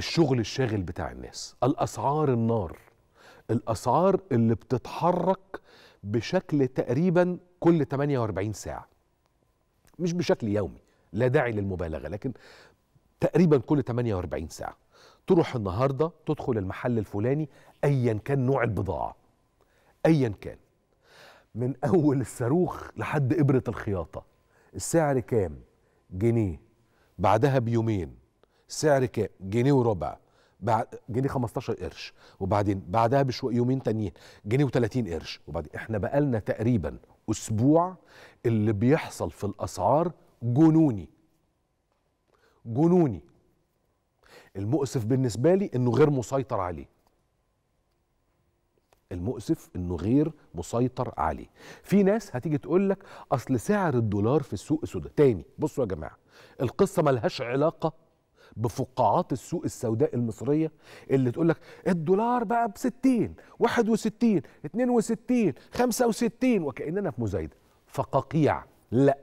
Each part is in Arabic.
الشغل الشاغل بتاع الناس الاسعار النار الاسعار اللي بتتحرك بشكل تقريبا كل 48 ساعه مش بشكل يومي لا داعي للمبالغه لكن تقريبا كل 48 ساعه تروح النهارده تدخل المحل الفلاني ايا كان نوع البضاعه ايا كان من اول الصاروخ لحد ابره الخياطه السعر كام جنيه بعدها بيومين سعر كام جنيه وربع بعد جنيه 15 قرش وبعدين بعدها بشوي يومين تانيين جنيه و30 قرش وبعدين احنا بقالنا تقريبا اسبوع اللي بيحصل في الاسعار جنوني جنوني المؤسف بالنسبه لي انه غير مسيطر عليه المؤسف انه غير مسيطر عليه في ناس هتيجي تقول لك اصل سعر الدولار في السوق السوداء تاني بصوا يا جماعه القصه ملهاش علاقه بفقاعات السوق السوداء المصريه اللي تقول لك الدولار بقى ب 60 61 62 65 وكاننا في مزايده فققيع لا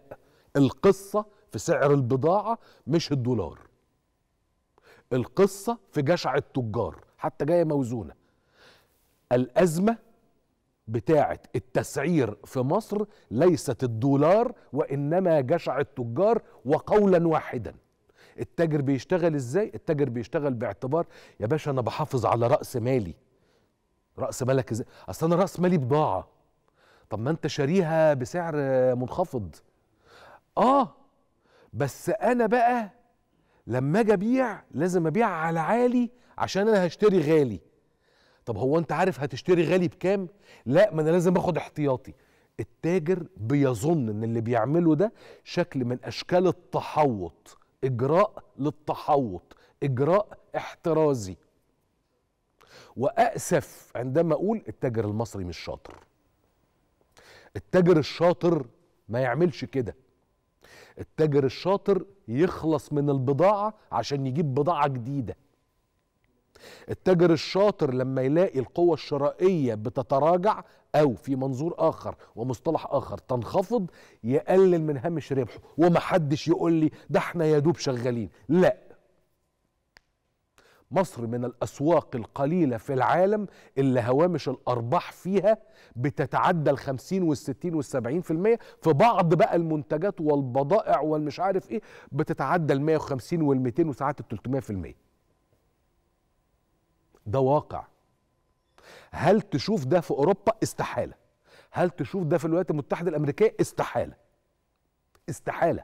القصه في سعر البضاعه مش الدولار القصه في جشع التجار حتى جايه موزونه الازمه بتاعه التسعير في مصر ليست الدولار وانما جشع التجار وقولا واحدا التاجر بيشتغل ازاي التاجر بيشتغل باعتبار يا باشا انا بحافظ على راس مالي راس مالك ازاي اصل انا راس مالي بضاعه طب ما انت شاريها بسعر منخفض اه بس انا بقى لما اجي ابيع لازم ابيع على عالي عشان انا هشتري غالي طب هو انت عارف هتشتري غالي بكام لا ما انا لازم اخد احتياطي التاجر بيظن ان اللي بيعمله ده شكل من اشكال التحوط اجراء للتحوط اجراء احترازي واسف عندما اقول التاجر المصري مش شاطر التاجر الشاطر ما يعملش كده التاجر الشاطر يخلص من البضاعه عشان يجيب بضاعه جديده التاجر الشاطر لما يلاقي القوة الشرائية بتتراجع او في منظور اخر ومصطلح اخر تنخفض يقلل من هامش ربحه ومحدش يقول لي ده احنا يا دوب شغالين لا مصر من الأسواق القليلة في العالم اللي هوامش الأرباح فيها بتتعدى ال 50 وال 60 وال 70 في المية في بعض بقى المنتجات والبضائع والمش عارف إيه بتتعدى ال 150 وال 200 وساعات ال 300 في المية ده واقع هل تشوف ده في اوروبا استحاله هل تشوف ده في الولايات المتحده الامريكيه استحاله استحاله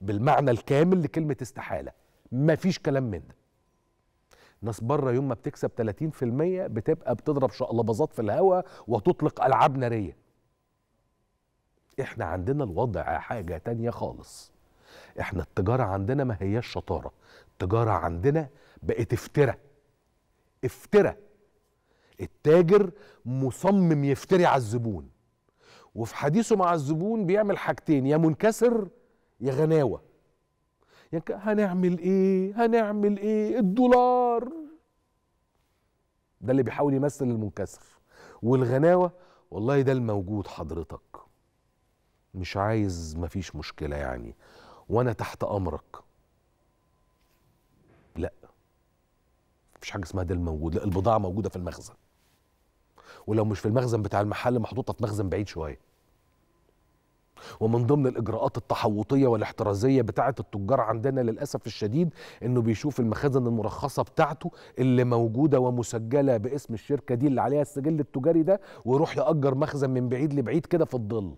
بالمعنى الكامل لكلمه استحاله مفيش كلام من ده ناس بره يوم ما بتكسب 30% بتبقى بتضرب شقلباظات في الهواء وتطلق العاب ناريه احنا عندنا الوضع حاجه تانية خالص احنا التجاره عندنا ما هياش شطاره التجاره عندنا بقت افترا افترا التاجر مصمم يفتري على الزبون وفي حديثه مع الزبون بيعمل حاجتين يا منكسر يا غناوه يعني هنعمل ايه هنعمل ايه الدولار ده اللي بيحاول يمثل المنكسر والغناوه والله ده الموجود حضرتك مش عايز مفيش مشكله يعني وانا تحت امرك لا مفيش حاجه اسمها ده الموجود لا البضاعه موجوده في المخزن ولو مش في المخزن بتاع المحل محطوطه في مخزن بعيد شويه ومن ضمن الاجراءات التحوطيه والاحترازيه بتاعه التجار عندنا للاسف الشديد انه بيشوف المخازن المرخصه بتاعته اللي موجوده ومسجله باسم الشركه دي اللي عليها السجل التجاري ده ويروح ياجر مخزن من بعيد لبعيد كده في الظل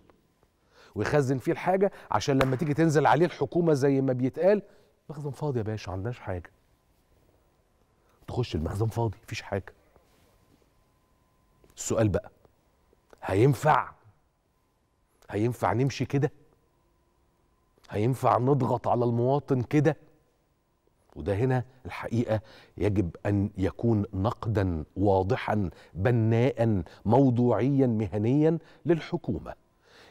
ويخزن فيه الحاجه عشان لما تيجي تنزل عليه الحكومه زي ما بيتقال مخزن فاضي يا باشا ما عندناش حاجه تخش المخزن فاضي مفيش حاجه السؤال بقى هينفع هينفع نمشي كده هينفع نضغط على المواطن كده وده هنا الحقيقه يجب ان يكون نقدا واضحا بناء موضوعيا مهنيا للحكومه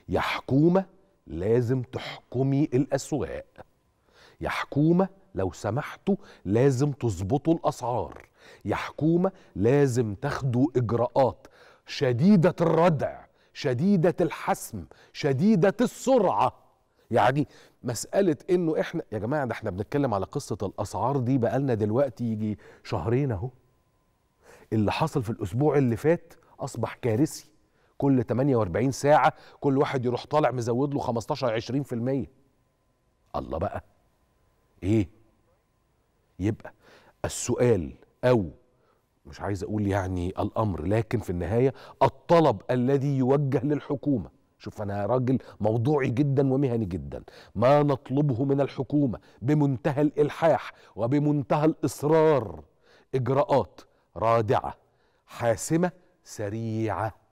يا حكومه لازم تحكمي الاسواق يا حكومه لو سمحتوا لازم تظبطوا الاسعار يا حكومه لازم تاخدوا اجراءات شديدة الردع شديدة الحسم شديدة السرعة يعني مسألة انه احنا يا جماعة ده احنا بنتكلم على قصة الاسعار دي بقالنا دلوقتي يجي شهرين اهو اللي حصل في الاسبوع اللي فات اصبح كارثي كل 48 ساعة كل واحد يروح طالع مزود له 15 20% الله بقى ايه يبقى السؤال او مش عايز اقول يعني الامر لكن في النهايه الطلب الذي يوجه للحكومه شوف انا راجل موضوعي جدا ومهني جدا ما نطلبه من الحكومه بمنتهى الالحاح وبمنتهى الاصرار اجراءات رادعه حاسمه سريعه